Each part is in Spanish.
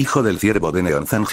hijo del ciervo de Neonzan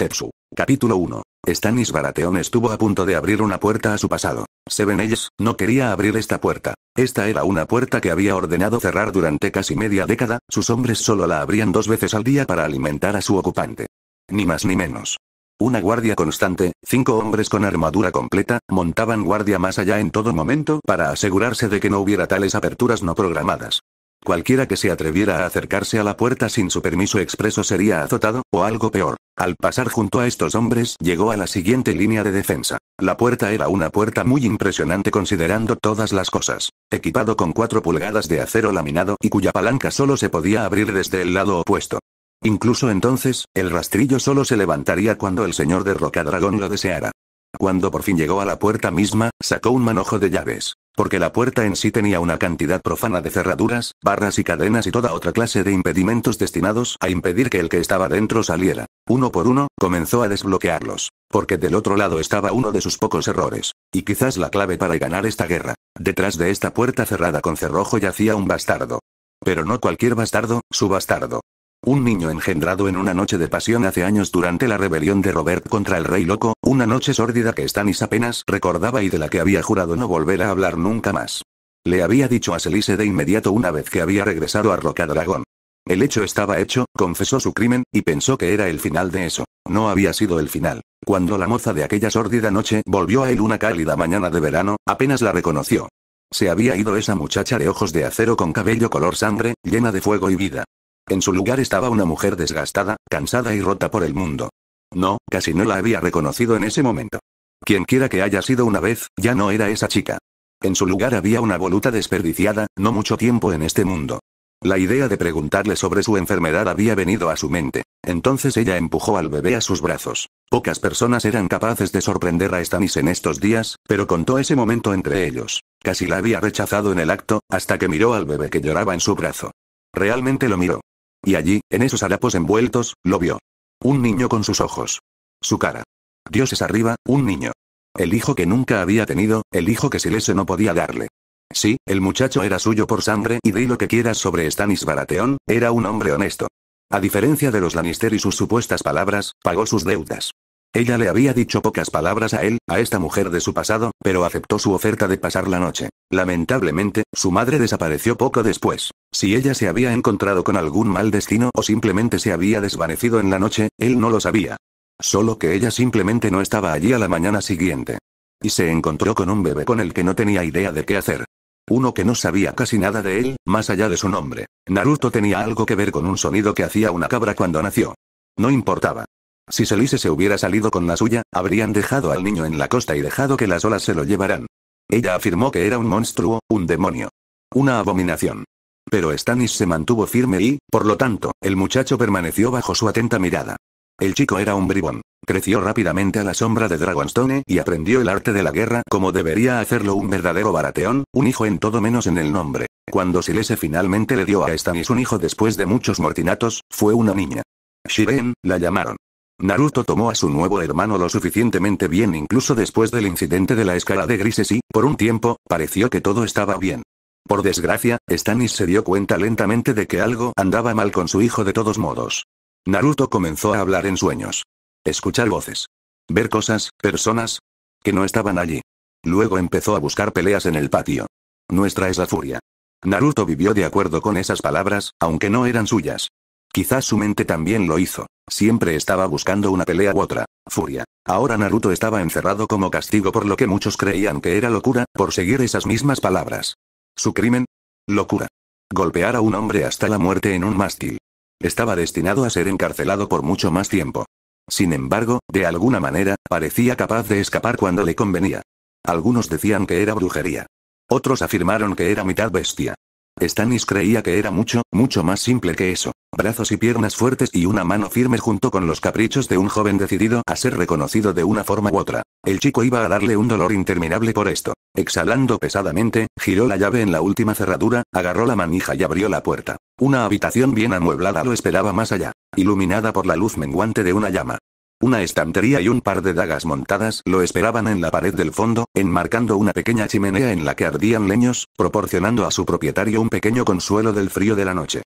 Capítulo 1. Stanis Baratheon estuvo a punto de abrir una puerta a su pasado. Seven Eyes, no quería abrir esta puerta. Esta era una puerta que había ordenado cerrar durante casi media década, sus hombres solo la abrían dos veces al día para alimentar a su ocupante. Ni más ni menos. Una guardia constante, cinco hombres con armadura completa, montaban guardia más allá en todo momento para asegurarse de que no hubiera tales aperturas no programadas. Cualquiera que se atreviera a acercarse a la puerta sin su permiso expreso sería azotado, o algo peor. Al pasar junto a estos hombres llegó a la siguiente línea de defensa. La puerta era una puerta muy impresionante considerando todas las cosas. Equipado con 4 pulgadas de acero laminado y cuya palanca solo se podía abrir desde el lado opuesto. Incluso entonces, el rastrillo solo se levantaría cuando el señor de Rocadragón lo deseara. Cuando por fin llegó a la puerta misma, sacó un manojo de llaves porque la puerta en sí tenía una cantidad profana de cerraduras, barras y cadenas y toda otra clase de impedimentos destinados a impedir que el que estaba dentro saliera. Uno por uno, comenzó a desbloquearlos, porque del otro lado estaba uno de sus pocos errores, y quizás la clave para ganar esta guerra. Detrás de esta puerta cerrada con cerrojo yacía un bastardo. Pero no cualquier bastardo, su bastardo. Un niño engendrado en una noche de pasión hace años durante la rebelión de Robert contra el Rey Loco, una noche sórdida que Stannis apenas recordaba y de la que había jurado no volver a hablar nunca más. Le había dicho a Selise de inmediato una vez que había regresado a Dragón. El hecho estaba hecho, confesó su crimen, y pensó que era el final de eso. No había sido el final. Cuando la moza de aquella sórdida noche volvió a él una cálida mañana de verano, apenas la reconoció. Se había ido esa muchacha de ojos de acero con cabello color sangre, llena de fuego y vida. En su lugar estaba una mujer desgastada, cansada y rota por el mundo. No, casi no la había reconocido en ese momento. Quienquiera que haya sido una vez, ya no era esa chica. En su lugar había una voluta desperdiciada, no mucho tiempo en este mundo. La idea de preguntarle sobre su enfermedad había venido a su mente. Entonces ella empujó al bebé a sus brazos. Pocas personas eran capaces de sorprender a Stanis en estos días, pero contó ese momento entre ellos. Casi la había rechazado en el acto, hasta que miró al bebé que lloraba en su brazo. Realmente lo miró. Y allí, en esos harapos envueltos, lo vio. Un niño con sus ojos. Su cara. Dios es arriba, un niño. El hijo que nunca había tenido, el hijo que Silese no podía darle. Sí, el muchacho era suyo por sangre y di lo que quieras sobre Stanis Barateón, era un hombre honesto. A diferencia de los Lannister y sus supuestas palabras, pagó sus deudas. Ella le había dicho pocas palabras a él, a esta mujer de su pasado, pero aceptó su oferta de pasar la noche. Lamentablemente, su madre desapareció poco después. Si ella se había encontrado con algún mal destino o simplemente se había desvanecido en la noche, él no lo sabía. Solo que ella simplemente no estaba allí a la mañana siguiente. Y se encontró con un bebé con el que no tenía idea de qué hacer. Uno que no sabía casi nada de él, más allá de su nombre. Naruto tenía algo que ver con un sonido que hacía una cabra cuando nació. No importaba. Si Selise se hubiera salido con la suya, habrían dejado al niño en la costa y dejado que las olas se lo llevaran. Ella afirmó que era un monstruo, un demonio. Una abominación. Pero Stannis se mantuvo firme y, por lo tanto, el muchacho permaneció bajo su atenta mirada. El chico era un bribón. Creció rápidamente a la sombra de Dragonstone y aprendió el arte de la guerra como debería hacerlo un verdadero barateón, un hijo en todo menos en el nombre. Cuando Silese finalmente le dio a Stannis un hijo después de muchos mortinatos, fue una niña. Shireen, la llamaron. Naruto tomó a su nuevo hermano lo suficientemente bien incluso después del incidente de la escala de grises y, por un tiempo, pareció que todo estaba bien. Por desgracia, Stannis se dio cuenta lentamente de que algo andaba mal con su hijo de todos modos. Naruto comenzó a hablar en sueños. Escuchar voces. Ver cosas, personas. Que no estaban allí. Luego empezó a buscar peleas en el patio. Nuestra es la furia. Naruto vivió de acuerdo con esas palabras, aunque no eran suyas. Quizás su mente también lo hizo. Siempre estaba buscando una pelea u otra. Furia. Ahora Naruto estaba encerrado como castigo por lo que muchos creían que era locura, por seguir esas mismas palabras. ¿Su crimen? Locura. Golpear a un hombre hasta la muerte en un mástil. Estaba destinado a ser encarcelado por mucho más tiempo. Sin embargo, de alguna manera, parecía capaz de escapar cuando le convenía. Algunos decían que era brujería. Otros afirmaron que era mitad bestia. Stannis creía que era mucho, mucho más simple que eso brazos y piernas fuertes y una mano firme junto con los caprichos de un joven decidido a ser reconocido de una forma u otra. El chico iba a darle un dolor interminable por esto. Exhalando pesadamente, giró la llave en la última cerradura, agarró la manija y abrió la puerta. Una habitación bien amueblada lo esperaba más allá, iluminada por la luz menguante de una llama. Una estantería y un par de dagas montadas lo esperaban en la pared del fondo, enmarcando una pequeña chimenea en la que ardían leños, proporcionando a su propietario un pequeño consuelo del frío de la noche.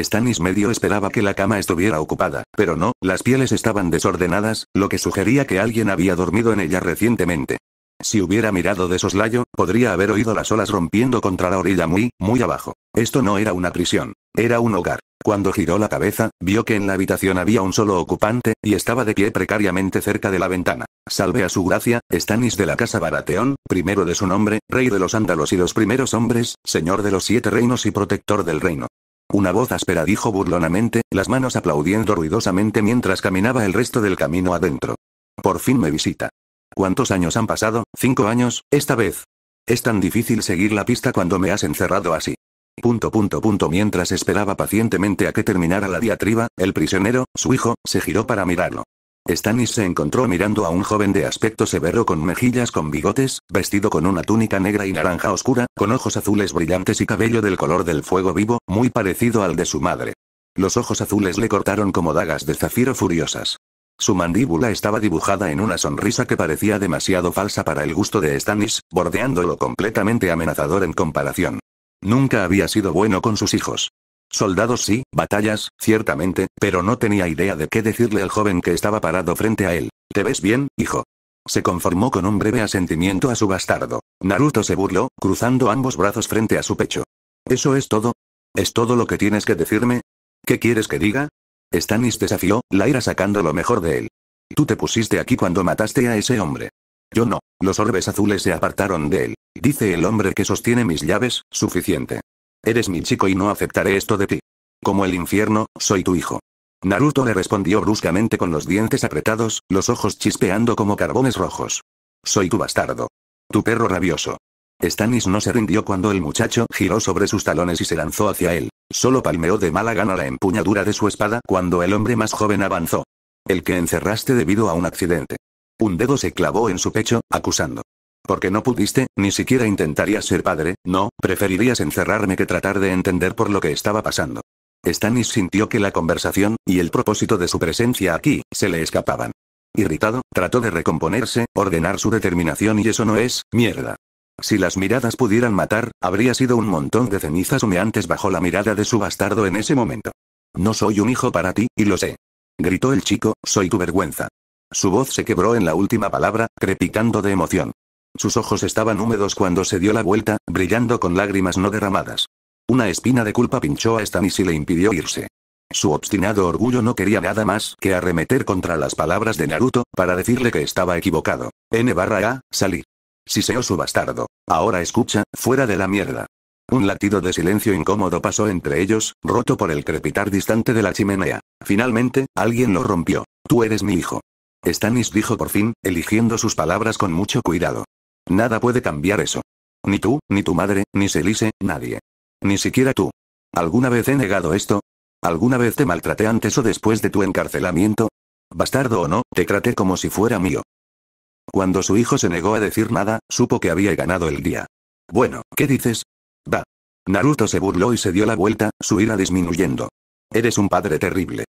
Stannis medio esperaba que la cama estuviera ocupada, pero no, las pieles estaban desordenadas, lo que sugería que alguien había dormido en ella recientemente. Si hubiera mirado de soslayo, podría haber oído las olas rompiendo contra la orilla muy, muy abajo. Esto no era una prisión, era un hogar. Cuando giró la cabeza, vio que en la habitación había un solo ocupante, y estaba de pie precariamente cerca de la ventana. Salve a su gracia, Stannis de la casa Barateón, primero de su nombre, rey de los ándalos y los primeros hombres, señor de los siete reinos y protector del reino. Una voz áspera dijo burlonamente, las manos aplaudiendo ruidosamente mientras caminaba el resto del camino adentro. Por fin me visita. ¿Cuántos años han pasado? Cinco años, esta vez. Es tan difícil seguir la pista cuando me has encerrado así. Punto punto punto mientras esperaba pacientemente a que terminara la diatriba, el prisionero, su hijo, se giró para mirarlo. Stannis se encontró mirando a un joven de aspecto severo con mejillas con bigotes, vestido con una túnica negra y naranja oscura, con ojos azules brillantes y cabello del color del fuego vivo, muy parecido al de su madre. Los ojos azules le cortaron como dagas de zafiro furiosas. Su mandíbula estaba dibujada en una sonrisa que parecía demasiado falsa para el gusto de Stannis, bordeándolo completamente amenazador en comparación. Nunca había sido bueno con sus hijos. Soldados sí, batallas, ciertamente, pero no tenía idea de qué decirle al joven que estaba parado frente a él. ¿Te ves bien, hijo? Se conformó con un breve asentimiento a su bastardo. Naruto se burló, cruzando ambos brazos frente a su pecho. ¿Eso es todo? ¿Es todo lo que tienes que decirme? ¿Qué quieres que diga? Stannis desafió, la ira sacando lo mejor de él. Tú te pusiste aquí cuando mataste a ese hombre. Yo no. Los orbes azules se apartaron de él. Dice el hombre que sostiene mis llaves, suficiente. Eres mi chico y no aceptaré esto de ti. Como el infierno, soy tu hijo. Naruto le respondió bruscamente con los dientes apretados, los ojos chispeando como carbones rojos. Soy tu bastardo. Tu perro rabioso. Stannis no se rindió cuando el muchacho giró sobre sus talones y se lanzó hacia él. Solo palmeó de mala gana la empuñadura de su espada cuando el hombre más joven avanzó. El que encerraste debido a un accidente. Un dedo se clavó en su pecho, acusando. Porque no pudiste, ni siquiera intentarías ser padre, no, preferirías encerrarme que tratar de entender por lo que estaba pasando. Stanis sintió que la conversación, y el propósito de su presencia aquí, se le escapaban. Irritado, trató de recomponerse, ordenar su determinación y eso no es, mierda. Si las miradas pudieran matar, habría sido un montón de cenizas humeantes bajo la mirada de su bastardo en ese momento. No soy un hijo para ti, y lo sé. Gritó el chico, soy tu vergüenza. Su voz se quebró en la última palabra, crepitando de emoción. Sus ojos estaban húmedos cuando se dio la vuelta, brillando con lágrimas no derramadas. Una espina de culpa pinchó a Stannis y le impidió irse. Su obstinado orgullo no quería nada más que arremeter contra las palabras de Naruto, para decirle que estaba equivocado. N barra A, salí. o su bastardo. Ahora escucha, fuera de la mierda. Un latido de silencio incómodo pasó entre ellos, roto por el crepitar distante de la chimenea. Finalmente, alguien lo rompió. Tú eres mi hijo. Stanis dijo por fin, eligiendo sus palabras con mucho cuidado. Nada puede cambiar eso. Ni tú, ni tu madre, ni Selise, nadie. Ni siquiera tú. ¿Alguna vez he negado esto? ¿Alguna vez te maltraté antes o después de tu encarcelamiento? Bastardo o no, te traté como si fuera mío. Cuando su hijo se negó a decir nada, supo que había ganado el día. Bueno, ¿qué dices? Va. Naruto se burló y se dio la vuelta, su ira disminuyendo. Eres un padre terrible.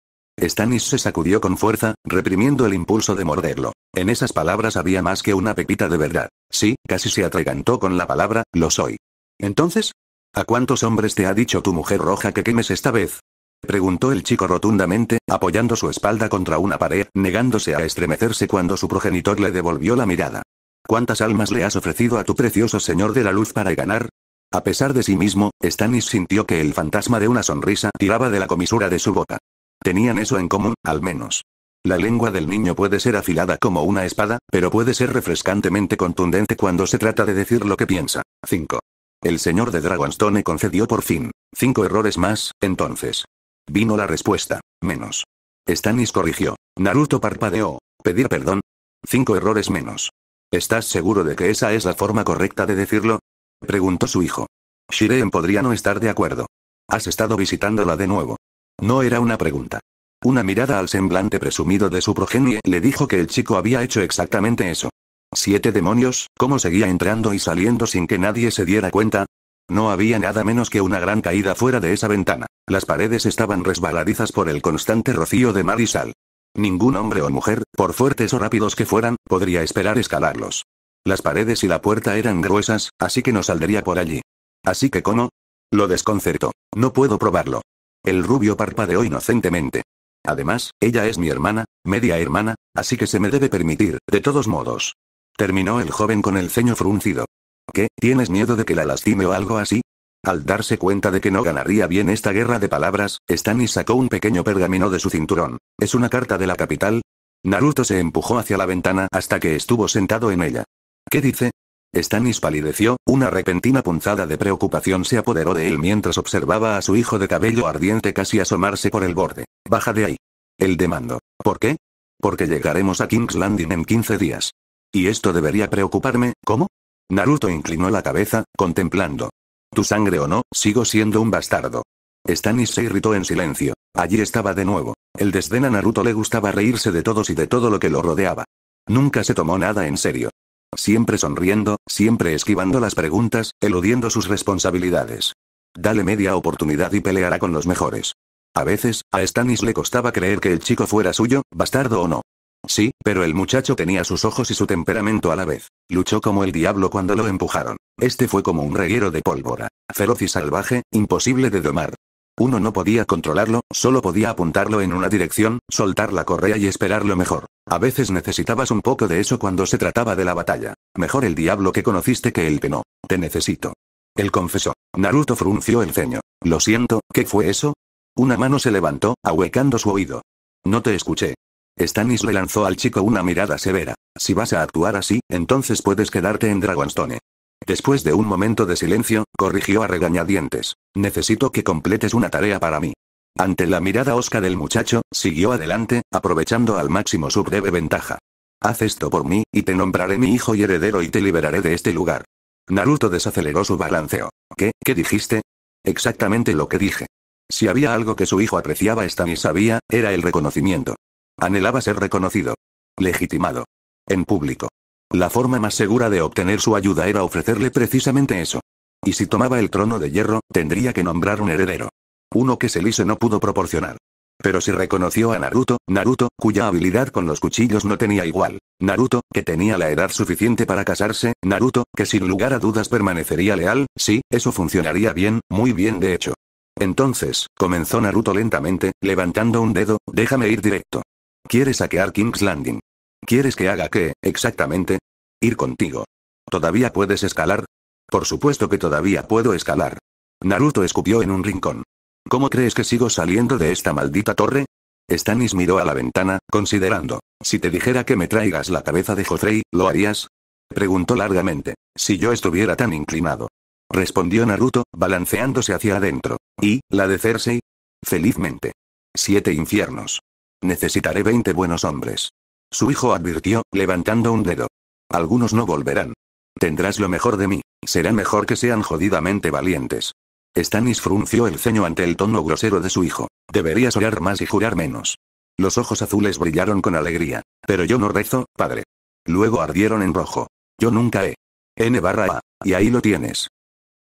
Stannis se sacudió con fuerza, reprimiendo el impulso de morderlo. En esas palabras había más que una pepita de verdad. Sí, casi se atragantó con la palabra, lo soy. Entonces, ¿a cuántos hombres te ha dicho tu mujer roja que quemes esta vez? Preguntó el chico rotundamente, apoyando su espalda contra una pared, negándose a estremecerse cuando su progenitor le devolvió la mirada. ¿Cuántas almas le has ofrecido a tu precioso señor de la luz para ganar? A pesar de sí mismo, Stannis sintió que el fantasma de una sonrisa tiraba de la comisura de su boca. Tenían eso en común, al menos. La lengua del niño puede ser afilada como una espada, pero puede ser refrescantemente contundente cuando se trata de decir lo que piensa. 5. El señor de Dragonstone concedió por fin. Cinco errores más, entonces. Vino la respuesta. Menos. Stannis corrigió. Naruto parpadeó. Pedir perdón. Cinco errores menos. ¿Estás seguro de que esa es la forma correcta de decirlo? Preguntó su hijo. Shireen podría no estar de acuerdo. Has estado visitándola de nuevo. No era una pregunta. Una mirada al semblante presumido de su progenie le dijo que el chico había hecho exactamente eso. Siete demonios, ¿cómo seguía entrando y saliendo sin que nadie se diera cuenta? No había nada menos que una gran caída fuera de esa ventana. Las paredes estaban resbaladizas por el constante rocío de mar y sal. Ningún hombre o mujer, por fuertes o rápidos que fueran, podría esperar escalarlos. Las paredes y la puerta eran gruesas, así que no saldría por allí. Así que ¿cómo? Lo desconcertó. No puedo probarlo. El rubio parpadeó inocentemente. Además, ella es mi hermana, media hermana, así que se me debe permitir, de todos modos. Terminó el joven con el ceño fruncido. ¿Qué, tienes miedo de que la lastime o algo así? Al darse cuenta de que no ganaría bien esta guerra de palabras, Stannis sacó un pequeño pergamino de su cinturón. ¿Es una carta de la capital? Naruto se empujó hacia la ventana hasta que estuvo sentado en ella. ¿Qué dice? Stannis palideció, una repentina punzada de preocupación se apoderó de él mientras observaba a su hijo de cabello ardiente casi asomarse por el borde. Baja de ahí. El demandó. ¿Por qué? Porque llegaremos a King's Landing en 15 días. Y esto debería preocuparme, ¿cómo? Naruto inclinó la cabeza, contemplando. Tu sangre o no, sigo siendo un bastardo. Stannis se irritó en silencio. Allí estaba de nuevo. El desdén a Naruto le gustaba reírse de todos y de todo lo que lo rodeaba. Nunca se tomó nada en serio. Siempre sonriendo, siempre esquivando las preguntas, eludiendo sus responsabilidades. Dale media oportunidad y peleará con los mejores. A veces, a Stannis le costaba creer que el chico fuera suyo, bastardo o no. Sí, pero el muchacho tenía sus ojos y su temperamento a la vez. Luchó como el diablo cuando lo empujaron. Este fue como un reguero de pólvora. Feroz y salvaje, imposible de domar. Uno no podía controlarlo, solo podía apuntarlo en una dirección, soltar la correa y esperar lo mejor. A veces necesitabas un poco de eso cuando se trataba de la batalla. Mejor el diablo que conociste que el que no. Te necesito. Él confesó. Naruto frunció el ceño. Lo siento, ¿qué fue eso? Una mano se levantó, ahuecando su oído. No te escuché. Stannis le lanzó al chico una mirada severa. Si vas a actuar así, entonces puedes quedarte en Dragonstone. Después de un momento de silencio, corrigió a regañadientes. Necesito que completes una tarea para mí. Ante la mirada osca del muchacho, siguió adelante, aprovechando al máximo su breve ventaja. Haz esto por mí, y te nombraré mi hijo y heredero y te liberaré de este lugar. Naruto desaceleró su balanceo. ¿Qué, qué dijiste? Exactamente lo que dije. Si había algo que su hijo apreciaba esta ni sabía, era el reconocimiento. Anhelaba ser reconocido. Legitimado. En público. La forma más segura de obtener su ayuda era ofrecerle precisamente eso. Y si tomaba el trono de hierro, tendría que nombrar un heredero. Uno que Selise no pudo proporcionar. Pero si reconoció a Naruto, Naruto, cuya habilidad con los cuchillos no tenía igual. Naruto, que tenía la edad suficiente para casarse, Naruto, que sin lugar a dudas permanecería leal, sí, eso funcionaría bien, muy bien de hecho. Entonces, comenzó Naruto lentamente, levantando un dedo, déjame ir directo. Quiere saquear King's Landing. ¿Quieres que haga qué, exactamente? Ir contigo. ¿Todavía puedes escalar? Por supuesto que todavía puedo escalar. Naruto escupió en un rincón. ¿Cómo crees que sigo saliendo de esta maldita torre? Stannis miró a la ventana, considerando. Si te dijera que me traigas la cabeza de Joffrey, ¿lo harías? Preguntó largamente. Si yo estuviera tan inclinado. Respondió Naruto, balanceándose hacia adentro. ¿Y, la de Cersei? Felizmente. Siete infiernos. Necesitaré veinte buenos hombres. Su hijo advirtió, levantando un dedo. Algunos no volverán. Tendrás lo mejor de mí. Será mejor que sean jodidamente valientes. Stannis frunció el ceño ante el tono grosero de su hijo. Deberías orar más y jurar menos. Los ojos azules brillaron con alegría. Pero yo no rezo, padre. Luego ardieron en rojo. Yo nunca he. N barra A. Y ahí lo tienes.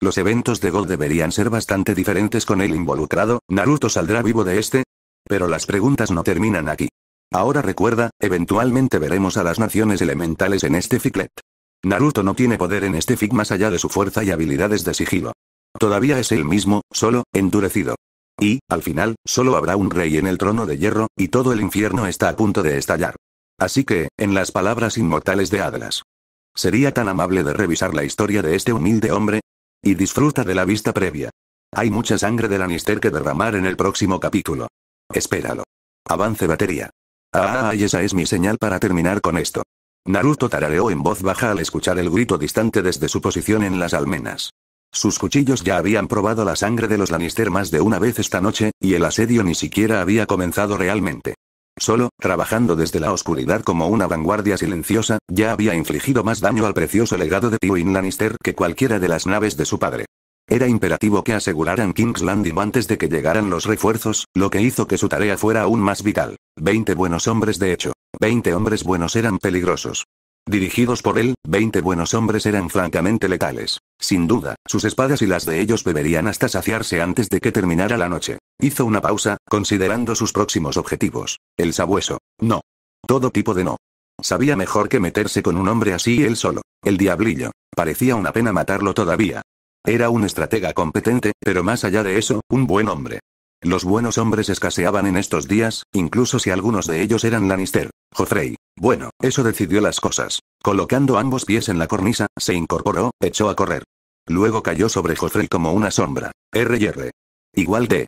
Los eventos de God deberían ser bastante diferentes con él involucrado, Naruto saldrá vivo de este. Pero las preguntas no terminan aquí. Ahora recuerda, eventualmente veremos a las naciones elementales en este ficlet. Naruto no tiene poder en este fic más allá de su fuerza y habilidades de sigilo. Todavía es el mismo, solo, endurecido. Y, al final, solo habrá un rey en el trono de hierro, y todo el infierno está a punto de estallar. Así que, en las palabras inmortales de Adlas. ¿Sería tan amable de revisar la historia de este humilde hombre? Y disfruta de la vista previa. Hay mucha sangre de Lannister que derramar en el próximo capítulo. Espéralo. Avance batería. Ah, esa es mi señal para terminar con esto. Naruto tarareó en voz baja al escuchar el grito distante desde su posición en las almenas. Sus cuchillos ya habían probado la sangre de los Lannister más de una vez esta noche, y el asedio ni siquiera había comenzado realmente. Solo, trabajando desde la oscuridad como una vanguardia silenciosa, ya había infligido más daño al precioso legado de Tywin Lannister que cualquiera de las naves de su padre. Era imperativo que aseguraran King's Landing antes de que llegaran los refuerzos, lo que hizo que su tarea fuera aún más vital. Veinte buenos hombres de hecho. Veinte hombres buenos eran peligrosos. Dirigidos por él, veinte buenos hombres eran francamente letales. Sin duda, sus espadas y las de ellos beberían hasta saciarse antes de que terminara la noche. Hizo una pausa, considerando sus próximos objetivos. El sabueso. No. Todo tipo de no. Sabía mejor que meterse con un hombre así él solo. El diablillo. Parecía una pena matarlo todavía. Era un estratega competente, pero más allá de eso, un buen hombre. Los buenos hombres escaseaban en estos días, incluso si algunos de ellos eran Lannister. Joffrey. Bueno, eso decidió las cosas. Colocando ambos pies en la cornisa, se incorporó, echó a correr. Luego cayó sobre Joffrey como una sombra. R.R. Igual de.